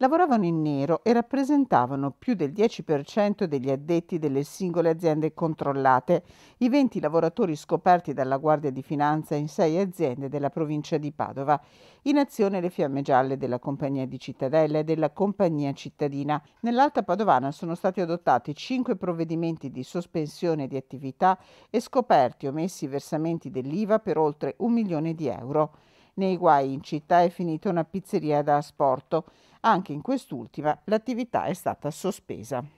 lavoravano in nero e rappresentavano più del 10% degli addetti delle singole aziende controllate, i 20 lavoratori scoperti dalla Guardia di Finanza in sei aziende della provincia di Padova, in azione le fiamme gialle della Compagnia di Cittadella e della Compagnia Cittadina. Nell'Alta Padovana sono stati adottati cinque provvedimenti di sospensione di attività e scoperti o messi versamenti dell'IVA per oltre un milione di euro. Nei guai in città è finita una pizzeria da asporto. Anche in quest'ultima l'attività è stata sospesa.